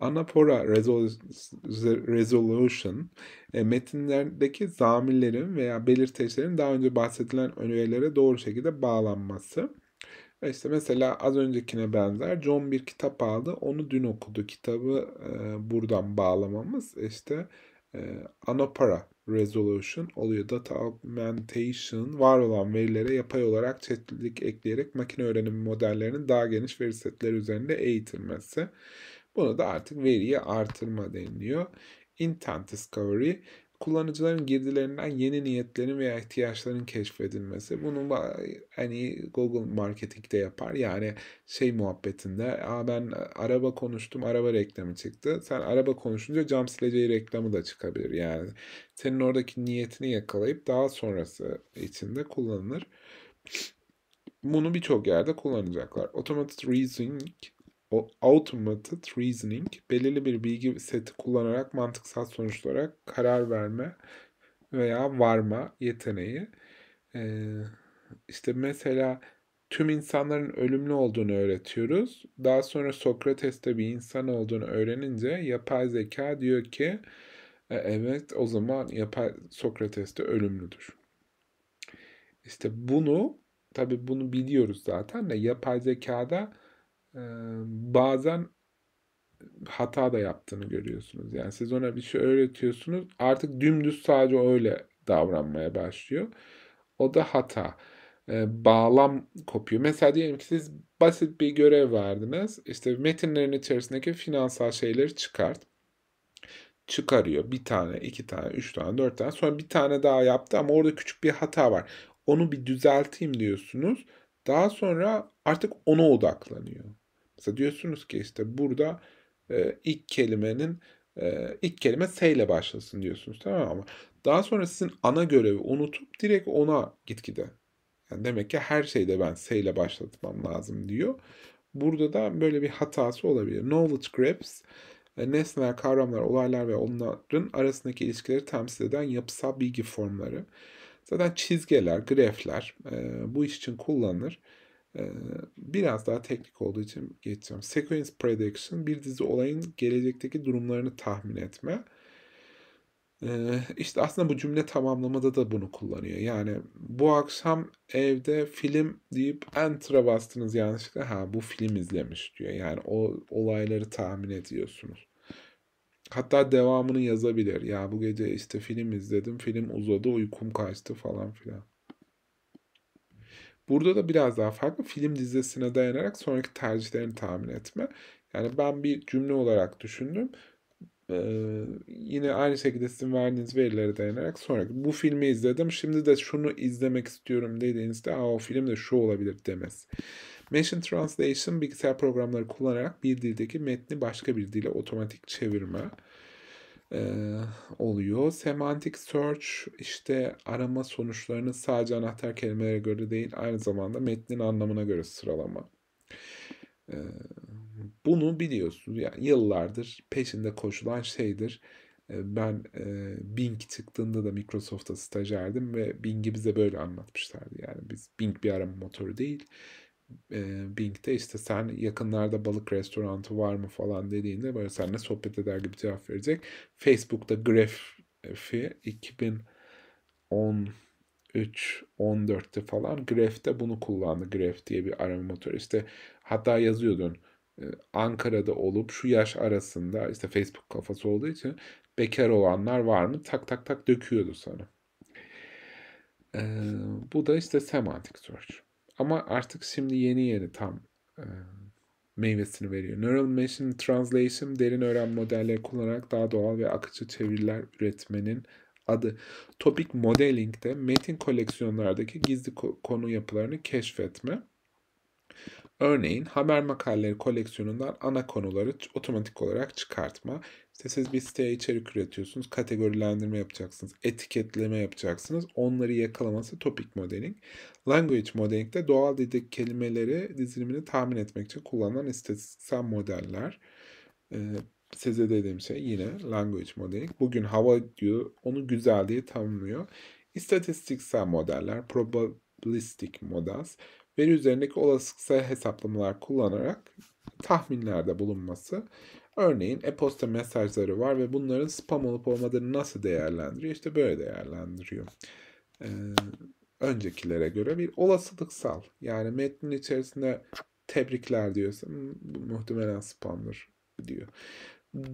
Anapora Resolution e, metinlerdeki zamirlerin veya belirteçlerin daha önce bahsedilen öğelere doğru şekilde bağlanması. E, işte mesela az öncekine benzer John bir kitap aldı. Onu dün okudu. Kitabı e, buradan bağlamamız işte e, Anopara Resolution oluyor. Data Augmentation var olan verilere yapay olarak çeşitlilik ekleyerek makine öğrenimi modellerinin daha geniş veri setleri üzerinde eğitilmesi. bunu da artık veriyi artırma deniliyor. Intent Discovery kullanıcıların girdilerinden yeni niyetlerin veya ihtiyaçların keşfedilmesi. Bunu hani Google de yapar. Yani şey muhabbetinde Aa ben araba konuştum araba reklamı çıktı. Sen araba konuşunca cam sileceği reklamı da çıkabilir. Yani senin oradaki niyetini yakalayıp daha sonrası içinde kullanılır. Bunu birçok yerde kullanacaklar. Automated Reasoning o automated reasoning belirli bir bilgi seti kullanarak mantıksal sonuçlara karar verme veya varma yeteneği. Ee, işte mesela tüm insanların ölümlü olduğunu öğretiyoruz. Daha sonra Sokrates bir insan olduğunu öğrenince yapay zeka diyor ki e, evet o zaman yapay Sokrates de ölümlüdür. İşte bunu tabi bunu biliyoruz zaten de yapay zekada bazen hata da yaptığını görüyorsunuz. Yani siz ona bir şey öğretiyorsunuz. Artık dümdüz sadece öyle davranmaya başlıyor. O da hata. E, bağlam kopuyor. Mesela diyelim ki siz basit bir görev verdiniz. İşte metinlerin içerisindeki finansal şeyleri çıkart. Çıkarıyor. Bir tane, iki tane, üç tane, dört tane. Sonra bir tane daha yaptı ama orada küçük bir hata var. Onu bir düzelteyim diyorsunuz. Daha sonra artık ona odaklanıyor. Mesela diyorsunuz ki işte burada e, ilk kelimenin e, ilk kelime S ile başlasın diyorsunuz tamam Ama daha sonra sizin ana görevi unutup direkt ona gitgide. Yani demek ki her şeyde ben S ile başlatmam lazım diyor. Burada da böyle bir hatası olabilir. Knowledge grabs e, nesneler, kavramlar, olaylar ve onların arasındaki ilişkileri temsil eden yapısal bilgi formları. Zaten çizgeler, grafler e, bu iş için kullanılır biraz daha teknik olduğu için geçeceğim. Sequence prediction bir dizi olayın gelecekteki durumlarını tahmin etme. İşte aslında bu cümle tamamlamada da bunu kullanıyor. Yani bu akşam evde film deyip enter'a bastınız yanlışlıkla. Ha bu film izlemiş diyor. Yani o olayları tahmin ediyorsunuz. Hatta devamını yazabilir. Ya bu gece işte film izledim, film uzadı, uykum kaçtı falan filan. Burada da biraz daha farklı film dizisine dayanarak sonraki tercihlerini tahmin etme. Yani ben bir cümle olarak düşündüm. Ee, yine aynı şekilde sizin verdiğiniz verilere dayanarak sonraki bu filmi izledim şimdi de şunu izlemek istiyorum dediğinizde o film de şu olabilir demez. Machine Translation bilgisayar programları kullanarak bir dildeki metni başka bir dile otomatik çevirme e, oluyor. Semantic search işte arama sonuçlarını sadece anahtar kelimelere göre değil aynı zamanda metnin anlamına göre sıralama. E, bunu biliyorsunuz yani yıllardır peşinde koşulan şeydir. E, ben e, Bing çıktığında da Microsoft'ta stajyerdim ve Bing'i bize böyle anlatmışlardı. Yani biz Bing bir arama motoru değil e, Bing'de işte sen yakınlarda balık restoranı var mı falan dediğinde böyle seninle sohbet eder gibi cevap verecek. Facebook'ta Gref'i 2013 14'te falan Graph'te bunu kullandı. Graph diye bir arama motoru. İşte hatta yazıyordun. Ankara'da olup şu yaş arasında işte Facebook kafası olduğu için bekar olanlar var mı tak tak tak döküyordu sana. Ee, bu da işte semantik search. Ama artık şimdi yeni yeni tam e, meyvesini veriyor. Neural Machine Translation derin öğrenme modelleri kullanarak daha doğal ve akıcı çeviriler üretmenin adı. Topic Modeling'de metin koleksiyonlardaki gizli konu yapılarını keşfetme Örneğin haber makalleri koleksiyonundan ana konuları otomatik olarak çıkartma. İşte siz bir siteye içerik üretiyorsunuz, kategorilendirme yapacaksınız, etiketleme yapacaksınız. Onları yakalaması topic modeling. Language modeling de doğal dilde kelimeleri dizilimini tahmin etmek için kullanılan istatistiksel modeller. Ee, size dediğim şey yine language modeling. Bugün hava diyor, onu güzel diye tanımlıyor. İstatistiksel modeller, probabilistik models veri üzerindeki olasılıksal hesaplamalar kullanarak tahminlerde bulunması. Örneğin e-posta mesajları var ve bunların spam olup olmadığını nasıl değerlendiriyor? İşte böyle değerlendiriyor. Ee, öncekilere göre bir olasılıksal. Yani metnin içerisinde tebrikler diyorsa muhtemelen spamdır diyor.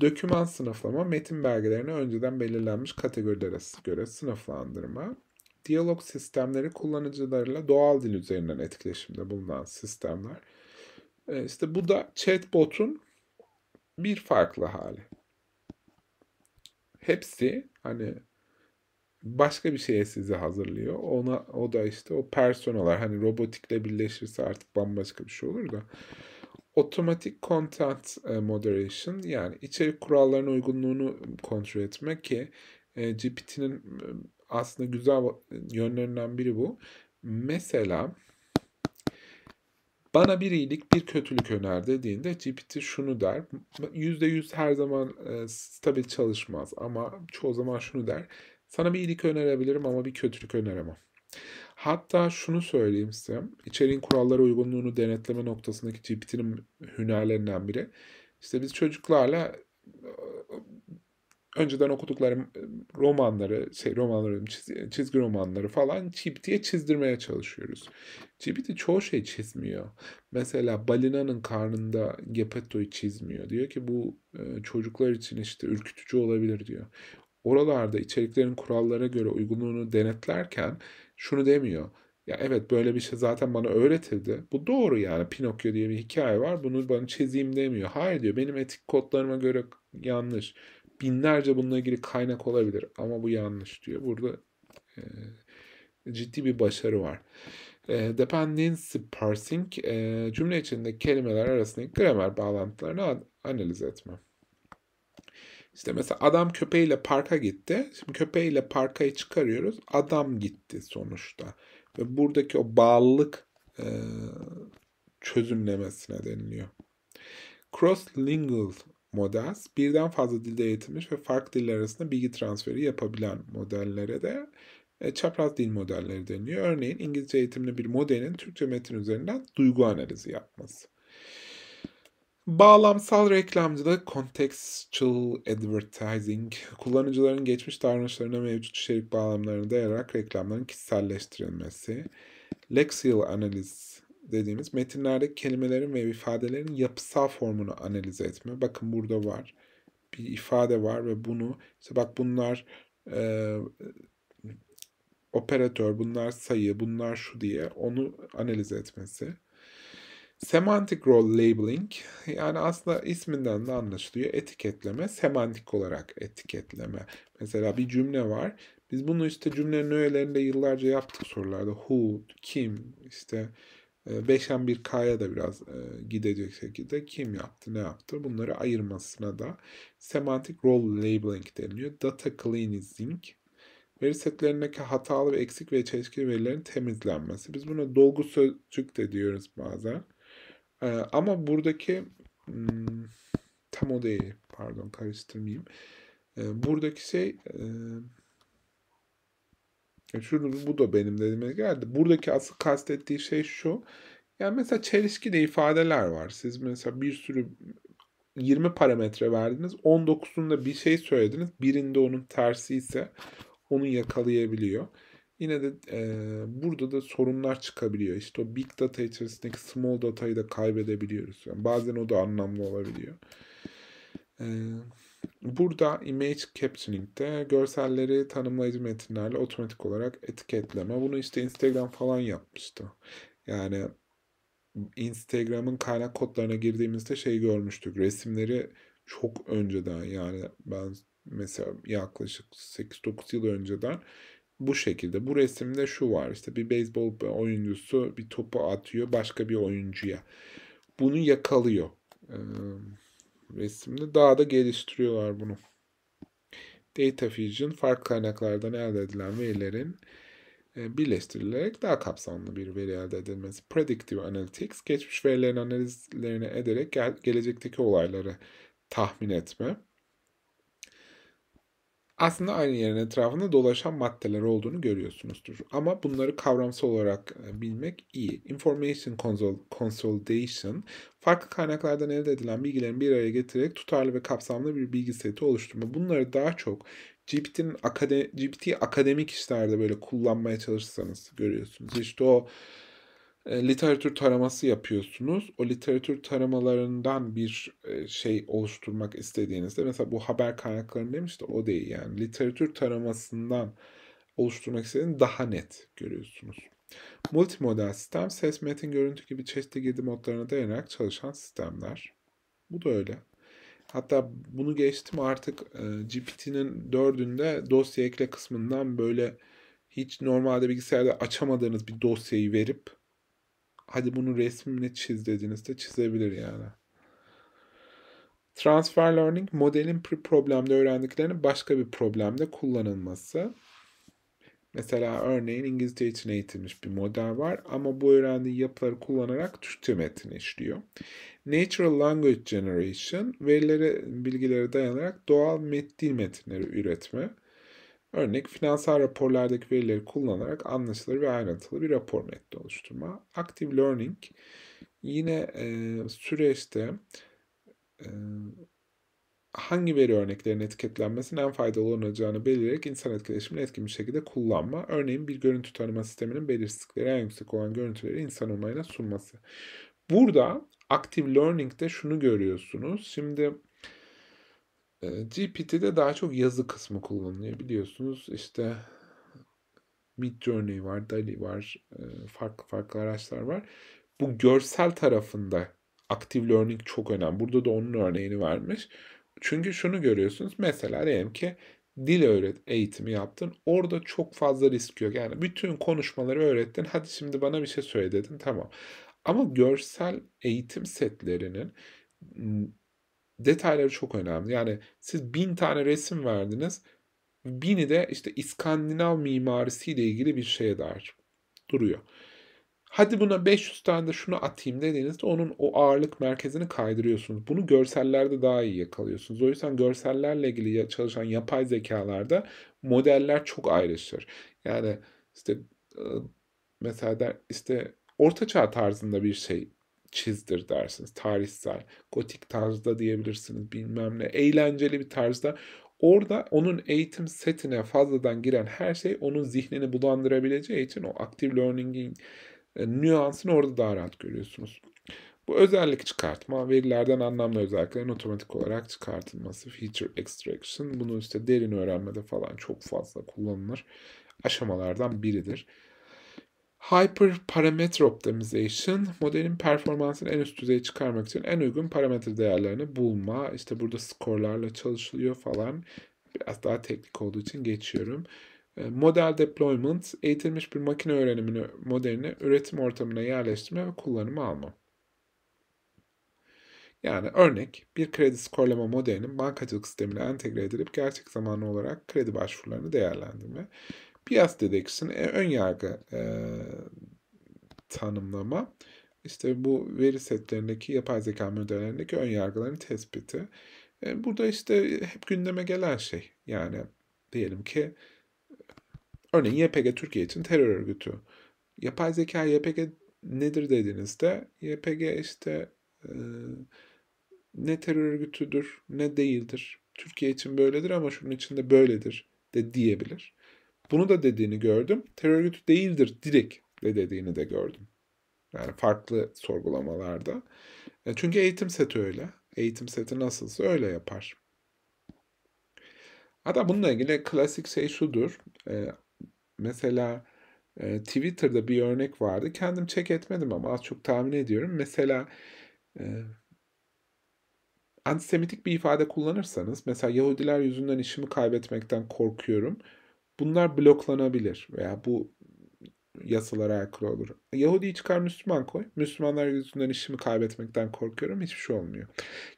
Döküman sınıflama metin belgelerini önceden belirlenmiş kategorilere göre sınıflandırma diyalog sistemleri kullanıcılarıyla doğal dil üzerinden etkileşimde bulunan sistemler. E, işte bu da chatbot'un bir farklı hali. Hepsi hani başka bir şeye sizi hazırlıyor. Ona o da işte o personalar hani robotikle birleşirse artık bambaşka bir şey olur da Automatic content e, moderation yani içerik kurallarına uygunluğunu kontrol etmek ki e, GPT'nin aslında güzel yönlerinden biri bu. Mesela bana bir iyilik bir kötülük öner dediğinde GPT şunu der. %100 her zaman e, stabil çalışmaz ama çoğu zaman şunu der. Sana bir iyilik önerebilirim ama bir kötülük öneremem. Hatta şunu söyleyeyim size. İçeriğin kurallara uygunluğunu denetleme noktasındaki GPT'nin hünerlerinden biri. İşte biz çocuklarla önceden okuduklarım romanları, şey romanları, çizgi romanları falan ChatGPT'ye çizdirmeye çalışıyoruz. de çoğu şey çizmiyor. Mesela balinanın karnında gepetto'yu çizmiyor. Diyor ki bu çocuklar için işte ürkütücü olabilir diyor. Oralarda içeriklerin kurallara göre uygunluğunu denetlerken şunu demiyor. Ya evet böyle bir şey zaten bana öğretildi. Bu doğru yani Pinokyo diye bir hikaye var. Bunu bana çizeyim demiyor. Hayır diyor benim etik kodlarıma göre yanlış binlerce bununla ilgili kaynak olabilir ama bu yanlış diyor. Burada e, ciddi bir başarı var. E, dependency parsing e, cümle içinde kelimeler arasındaki gramer bağlantılarını analiz etme. İşte mesela adam köpeğiyle parka gitti. Şimdi köpeğiyle parkayı çıkarıyoruz. Adam gitti sonuçta. Ve buradaki o bağlılık e, çözümlemesine deniliyor. Cross-lingual models birden fazla dilde eğitilmiş ve farklı diller arasında bilgi transferi yapabilen modellere de e, çapraz dil modelleri deniyor. Örneğin İngilizce eğitimli bir modelin Türkçe metin üzerinden duygu analizi yapması. Bağlamsal reklamcılık, contextual advertising, kullanıcıların geçmiş davranışlarına mevcut içerik bağlamlarını dayarak reklamların kişiselleştirilmesi, lexial analiz dediğimiz metinlerdeki kelimelerin ve ifadelerin yapısal formunu analiz etme. Bakın burada var bir ifade var ve bunu işte bak bunlar e, operatör, bunlar sayı, bunlar şu diye onu analiz etmesi. Semantic role labeling yani aslında isminden de anlaşılıyor etiketleme semantik olarak etiketleme. Mesela bir cümle var. Biz bunu işte cümlenin öğelerinde yıllarca yaptık sorularda. Who, kim, işte 5M1K'ya ee, da biraz e, gidecek şekilde kim yaptı, ne yaptı bunları ayırmasına da semantik role labeling deniliyor. Data cleansing veri setlerindeki hatalı ve eksik ve çelişkili verilerin temizlenmesi. Biz buna dolgu sözcük de diyoruz bazen. Ee, ama buradaki hmm, tam o değil. Pardon karıştırmayayım. Ee, buradaki şey e, e şu bu da benim dediğime geldi. Buradaki asıl kastettiği şey şu. Yani mesela çelişki de ifadeler var. Siz mesela bir sürü 20 parametre verdiniz. 19'unda bir şey söylediniz. Birinde onun tersi ise onu yakalayabiliyor. Yine de e, burada da sorunlar çıkabiliyor. İşte o big data içerisindeki small datayı da kaybedebiliyoruz. Yani bazen o da anlamlı olabiliyor. Evet. Burada image captioning'de görselleri tanımlayıcı metinlerle otomatik olarak etiketleme. Bunu işte Instagram falan yapmıştı. Yani Instagram'ın kaynak kodlarına girdiğimizde şey görmüştük. Resimleri çok önceden yani ben mesela yaklaşık 8-9 yıl önceden bu şekilde. Bu resimde şu var işte bir beyzbol oyuncusu bir topu atıyor başka bir oyuncuya. Bunu yakalıyor. Ee, resimde. Daha da geliştiriyorlar bunu. Data Fusion farklı kaynaklardan elde edilen verilerin e, birleştirilerek daha kapsamlı bir veri elde edilmesi. Predictive Analytics, geçmiş verilerin analizlerini ederek gelecekteki olayları tahmin etme aslında aynı yerin etrafında dolaşan maddeler olduğunu görüyorsunuzdur. Ama bunları kavramsal olarak e, bilmek iyi. Information Consolidation, farklı kaynaklardan elde edilen bilgilerin bir araya getirerek tutarlı ve kapsamlı bir bilgi seti oluşturma. Bunları daha çok GPT'nin akade GPT akademik işlerde böyle kullanmaya çalışırsanız görüyorsunuz. İşte o e, literatür taraması yapıyorsunuz. O literatür taramalarından bir e, şey oluşturmak istediğinizde mesela bu haber kaynaklarını demişti o değil yani literatür taramasından oluşturmak istediğiniz daha net görüyorsunuz. Multimodal sistem ses, metin, görüntü gibi çeşitli girdi modlarına dayanarak çalışan sistemler. Bu da öyle. Hatta bunu geçtim artık e, GPT'nin dördünde dosya ekle kısmından böyle hiç normalde bilgisayarda açamadığınız bir dosyayı verip hadi bunu resmimle çiz dediğinizde çizebilir yani. Transfer learning modelin bir problemde öğrendiklerini başka bir problemde kullanılması. Mesela örneğin İngilizce için eğitilmiş bir model var ama bu öğrendiği yapıları kullanarak Türkçe metin işliyor. Natural Language Generation, verilere, bilgilere dayanarak doğal met dil metinleri üretme. Örnek finansal raporlardaki verileri kullanarak anlaşılır ve ayrıntılı bir rapor metni oluşturma. Active Learning yine e, süreçte e, hangi veri örneklerinin etiketlenmesinin en faydalı olacağını belirerek insan etkileşimini etkin bir şekilde kullanma. Örneğin bir görüntü tanıma sisteminin belirsizlikleri en yüksek olan görüntüleri insan onayına sunması. Burada Active Learning'de şunu görüyorsunuz. Şimdi GPT'de daha çok yazı kısmı kullanılıyor biliyorsunuz. işte Mid Journey var, DALI var, farklı farklı araçlar var. Bu görsel tarafında active learning çok önemli. Burada da onun örneğini vermiş. Çünkü şunu görüyorsunuz. Mesela diyelim ki dil öğret eğitimi yaptın. Orada çok fazla risk yok. Yani bütün konuşmaları öğrettin. Hadi şimdi bana bir şey söyle dedin. Tamam. Ama görsel eğitim setlerinin detayları çok önemli. Yani siz bin tane resim verdiniz. Bini de işte İskandinav mimarisiyle ilgili bir şeye dair duruyor. Hadi buna 500 tane de şunu atayım dediğinizde onun o ağırlık merkezini kaydırıyorsunuz. Bunu görsellerde daha iyi yakalıyorsunuz. O yüzden görsellerle ilgili çalışan yapay zekalarda modeller çok ayrışır. Yani işte mesela der, işte Çağ tarzında bir şey çizdir dersiniz. Tarihsel, gotik tarzda diyebilirsiniz bilmem ne. Eğlenceli bir tarzda. Orada onun eğitim setine fazladan giren her şey onun zihnini bulandırabileceği için o active learning'in e, nüansını orada daha rahat görüyorsunuz. Bu özellik çıkartma, verilerden anlamlı özelliklerin otomatik olarak çıkartılması, feature extraction, bunu işte derin öğrenmede falan çok fazla kullanılır. Aşamalardan biridir. Hyper Parameter Optimization modelin performansını en üst düzeye çıkarmak için en uygun parametre değerlerini bulma. İşte burada skorlarla çalışılıyor falan. Biraz daha teknik olduğu için geçiyorum. Ee, model Deployment, eğitilmiş bir makine öğrenimini modelini üretim ortamına yerleştirme ve kullanıma alma. Yani örnek bir kredi skorlama modelinin bankacılık sistemine entegre edilip gerçek zamanlı olarak kredi başvurularını değerlendirme. Bias Detection e, ön yargı e, tanımlama. İşte bu veri setlerindeki yapay zeka modellerindeki ön yargıların tespiti. E, burada işte hep gündeme gelen şey. Yani diyelim ki örneğin YPG Türkiye için terör örgütü. Yapay zeka YPG nedir dediğinizde YPG işte e, ne terör örgütüdür ne değildir. Türkiye için böyledir ama şunun içinde böyledir de diyebilir. Bunu da dediğini gördüm. Terör örgütü değildir direkt de dediğini de gördüm. Yani farklı sorgulamalarda. E, çünkü eğitim seti öyle. Eğitim seti nasılsa öyle yapar. Hatta bununla ilgili klasik şey şudur. E, mesela e, Twitter'da bir örnek vardı. Kendim çek etmedim ama az çok tahmin ediyorum. Mesela antisemitik bir ifade kullanırsanız, mesela Yahudiler yüzünden işimi kaybetmekten korkuyorum Bunlar bloklanabilir veya bu yasalara aykırı olur. Yahudi'yi çıkar Müslüman koy. Müslümanlar yüzünden işimi kaybetmekten korkuyorum. Hiçbir şey olmuyor.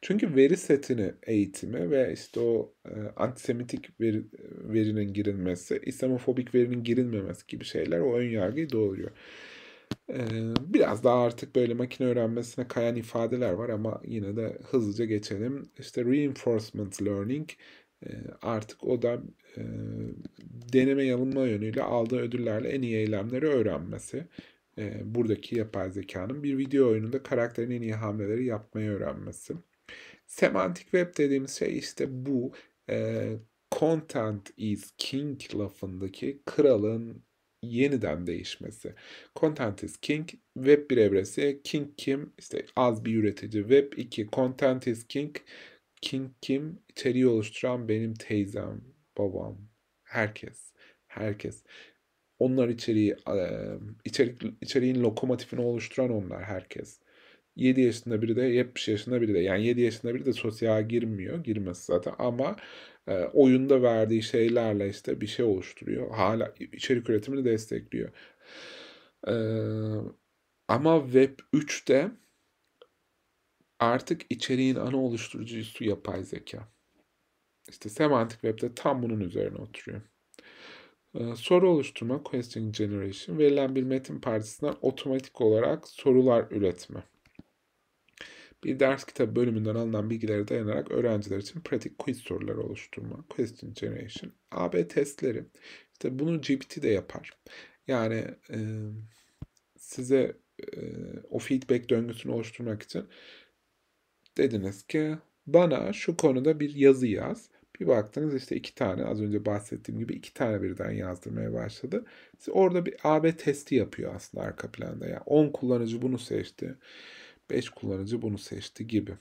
Çünkü veri setini eğitimi ve işte o e, antisemitik veri, verinin girilmesi, İslamofobik verinin girilmemesi gibi şeyler o ön yargıyı doğuruyor. E, biraz daha artık böyle makine öğrenmesine kayan ifadeler var ama yine de hızlıca geçelim. İşte reinforcement learning ee, artık o da e, deneme yanılma yönüyle aldığı ödüllerle en iyi eylemleri öğrenmesi. E, buradaki yapay zekanın bir video oyununda karakterin en iyi hamleleri yapmayı öğrenmesi. Semantik web dediğimiz şey işte bu e, content is king lafındaki kralın yeniden değişmesi. Content is king, web bir evresi. King kim? İşte az bir üretici. Web 2, content is king. Kim kim? içeriği oluşturan benim teyzem, babam, herkes. Herkes. Onlar içeriği, içerik, içeriğin lokomotifini oluşturan onlar herkes. 7 yaşında biri de 70 yaşında biri de yani 7 yaşında biri de sosyal girmiyor girmesi zaten ama e, oyunda verdiği şeylerle işte bir şey oluşturuyor hala içerik üretimini destekliyor ama web 3'te Artık içeriğin ana oluşturucusu yapay zeka. İşte semantik web'de tam bunun üzerine oturuyor. Ee, soru oluşturma, question generation, verilen bir metin parçasından otomatik olarak sorular üretme. Bir ders kitabı bölümünden alınan bilgilere dayanarak öğrenciler için pratik quiz soruları oluşturma, question generation, AB testleri. İşte bunu GPT de yapar. Yani e, size e, o feedback döngüsünü oluşturmak için Dediniz ki bana şu konuda bir yazı yaz. Bir baktınız işte iki tane az önce bahsettiğim gibi iki tane birden yazdırmaya başladı. Siz orada bir AB testi yapıyor aslında arka planda. Yani 10 kullanıcı bunu seçti. 5 kullanıcı bunu seçti gibi.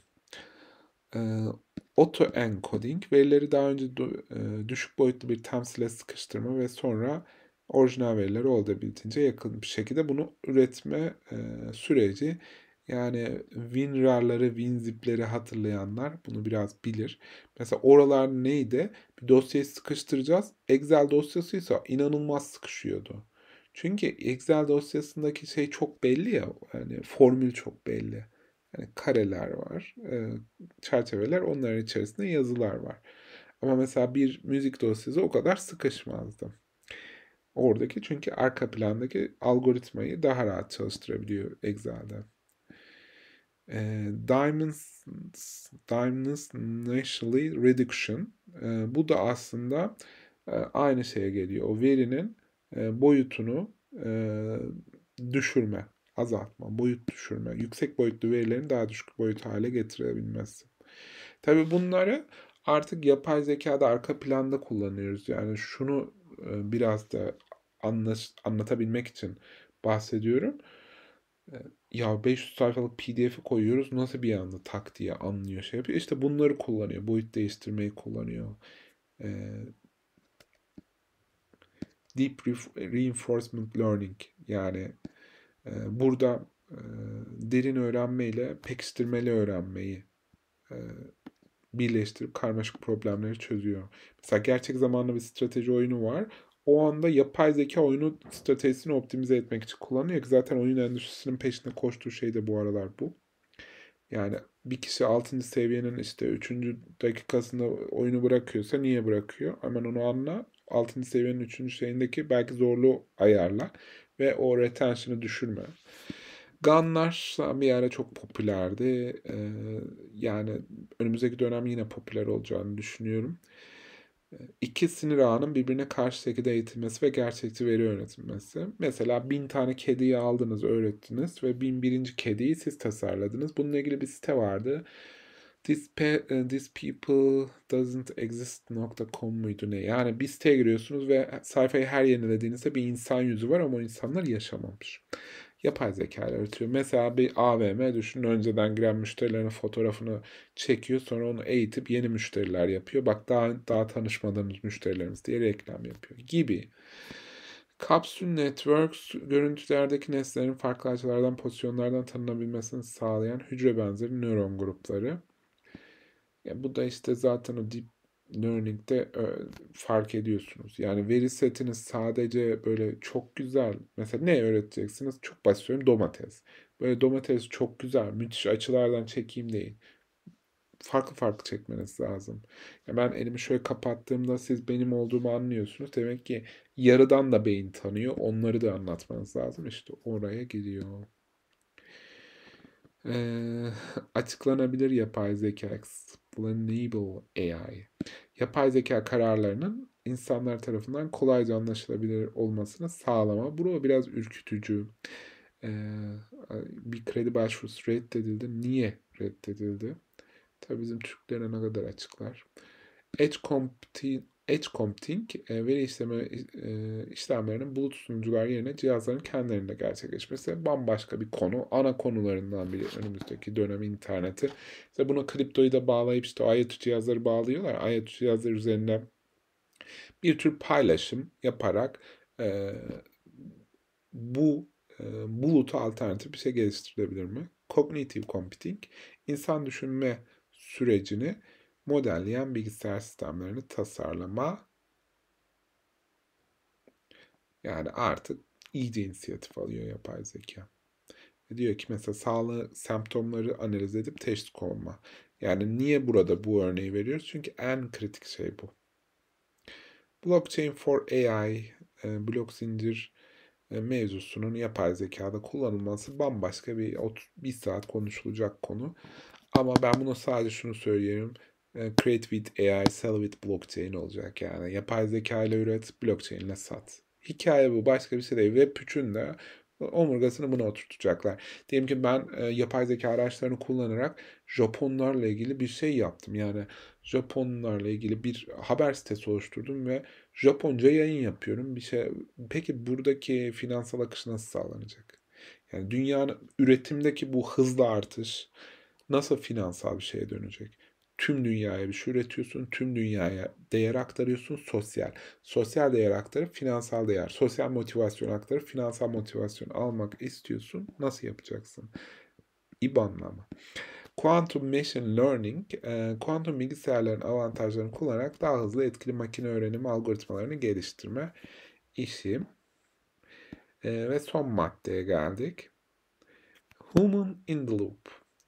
Ee, auto encoding verileri daha önce e, düşük boyutlu bir temsile sıkıştırma ve sonra orijinal veriler olabildiğince yakın bir şekilde bunu üretme e, süreci yani WinRAR'ları, WinZip'leri hatırlayanlar bunu biraz bilir. Mesela oralar neydi? Bir dosyayı sıkıştıracağız. Excel dosyasıysa inanılmaz sıkışıyordu. Çünkü Excel dosyasındaki şey çok belli ya. Yani formül çok belli. Yani kareler var, e, çerçeveler, onların içerisinde yazılar var. Ama mesela bir müzik dosyası o kadar sıkışmazdı. Oradaki çünkü arka plandaki algoritmayı daha rahat çalıştırabiliyor Excel'de. E, Diamonds, Diamonds Nationally Reduction. E, bu da aslında e, aynı şeye geliyor. O verinin e, boyutunu e, düşürme, azaltma, boyut düşürme, yüksek boyutlu verilerin daha düşük boyut hale getirebilmesi. Tabi bunları artık yapay zekada arka planda kullanıyoruz. Yani şunu e, biraz da anlaş, anlatabilmek için bahsediyorum. E, ya 500 sayfalık pdf'i koyuyoruz nasıl bir anda tak diye anlıyor şey yapıyor. İşte bunları kullanıyor. Boyut değiştirmeyi kullanıyor. Ee, deep reinforcement learning yani e, burada e, derin öğrenme ile pekiştirmeli öğrenmeyi e, birleştirip karmaşık problemleri çözüyor. Mesela gerçek zamanlı bir strateji oyunu var o anda yapay zeka oyunu stratejisini optimize etmek için kullanıyor zaten oyun endüstrisinin peşinde koştuğu şey de bu aralar bu. Yani bir kişi 6. seviyenin işte 3. dakikasında oyunu bırakıyorsa niye bırakıyor? Hemen onu anla. 6. seviyenin 3. şeyindeki belki zorluğu ayarla ve o retention'ı düşürme. Gunlar bir yere çok popülerdi. Ee, yani önümüzdeki dönem yine popüler olacağını düşünüyorum iki sinir ağının birbirine karşı şekilde eğitilmesi ve gerçekçi veri öğretilmesi. Mesela bin tane kediyi aldınız, öğrettiniz ve bin birinci kediyi siz tasarladınız. Bununla ilgili bir site vardı. This, pe- e, this people doesn't exist.com muydu ne? Yani bir siteye giriyorsunuz ve sayfayı her yenilediğinizde bir insan yüzü var ama o insanlar yaşamamış yapay zeka ile Mesela bir AVM düşünün Önceden giren müşterilerin fotoğrafını çekiyor. Sonra onu eğitip yeni müşteriler yapıyor. Bak daha, daha tanışmadığımız müşterilerimiz diye reklam yapıyor gibi. Capsule Networks görüntülerdeki nesnelerin farklı açılardan, pozisyonlardan tanınabilmesini sağlayan hücre benzeri nöron grupları. Ya bu da işte zaten o deep learning'de e, fark ediyorsunuz. Yani veri setiniz sadece böyle çok güzel. Mesela ne öğreteceksiniz? Çok basit söyleyeyim domates. Böyle domates çok güzel, müthiş açılardan çekeyim değil. Farklı farklı çekmeniz lazım. Yani ben elimi şöyle kapattığımda siz benim olduğumu anlıyorsunuz. Demek ki yarıdan da beyin tanıyor. Onları da anlatmanız lazım. İşte oraya gidiyor. Ee, açıklanabilir yapay zeka Enable AI. Yapay zeka kararlarının insanlar tarafından kolayca anlaşılabilir olmasını sağlama. Bu biraz ürkütücü. Ee, bir kredi başvurusu reddedildi. Niye reddedildi? Tabii bizim Türklere ne kadar açıklar. Edge Edge Computing e, veri işleme e, e, işlemlerinin bulut sunucular yerine cihazların kendilerinde gerçekleşmesi bambaşka bir konu. Ana konularından biri önümüzdeki dönem interneti. İşte buna kriptoyu da bağlayıp işte IoT cihazları bağlıyorlar. IoT cihazları üzerine bir tür paylaşım yaparak e, bu e, bulutu alternatif bir şey geliştirilebilir mi? Cognitive Computing insan düşünme sürecini modelleyen bilgisayar sistemlerini tasarlama yani artık iyi iyice inisiyatif alıyor yapay zeka. E, diyor ki mesela sağlık semptomları analiz edip teşhis konma. Yani niye burada bu örneği veriyoruz? Çünkü en kritik şey bu. Blockchain for AI, e, blok zincir e, mevzusunun yapay zekada kullanılması bambaşka bir, bir saat konuşulacak konu. Ama ben buna sadece şunu söyleyeyim. Ee, create with AI, sell with blockchain olacak yani. Yapay zeka ile üret, blockchain ile sat. Hikaye bu. Başka bir şey değil. Ve püçün de omurgasını buna oturtacaklar. Diyelim ki ben e, yapay zeka araçlarını kullanarak Japonlarla ilgili bir şey yaptım. Yani Japonlarla ilgili bir haber sitesi oluşturdum ve Japonca yayın yapıyorum. Bir şey peki buradaki finansal akış nasıl sağlanacak? Yani dünyanın üretimdeki bu hızlı artış nasıl finansal bir şeye dönecek? tüm dünyaya bir şey üretiyorsun, tüm dünyaya değer aktarıyorsun sosyal. Sosyal değer aktarıp finansal değer, sosyal motivasyon aktarıp finansal motivasyon almak istiyorsun. Nasıl yapacaksın? İBAN'la mı? Quantum Machine Learning, e, kuantum bilgisayarların avantajlarını kullanarak daha hızlı etkili makine öğrenimi algoritmalarını geliştirme işi. E, ve son maddeye geldik. Human in the Loop.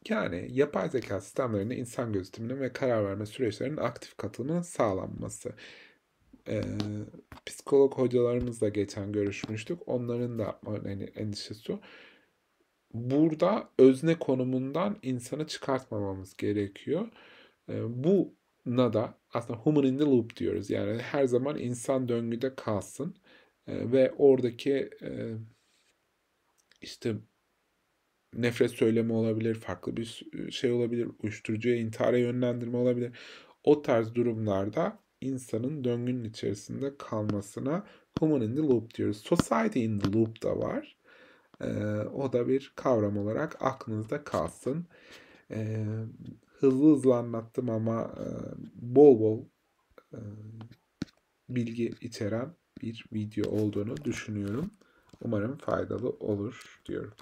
Yani yapay zeka sistemlerinde insan gözetiminin ve karar verme süreçlerinin aktif katılımının sağlanması. Ee, psikolog hocalarımızla geçen görüşmüştük. Onların da yani endişesi Burada özne konumundan insanı çıkartmamamız gerekiyor. Ee, bu da aslında human in the loop diyoruz. Yani her zaman insan döngüde kalsın ee, ve oradaki e, işte nefret söyleme olabilir, farklı bir şey olabilir, uyuşturucuya intihara yönlendirme olabilir. O tarz durumlarda insanın döngünün içerisinde kalmasına human in the loop diyoruz. Society in the loop da var. Ee, o da bir kavram olarak aklınızda kalsın. Ee, hızlı hızlı anlattım ama e, bol bol e, bilgi içeren bir video olduğunu düşünüyorum. Umarım faydalı olur diyorum.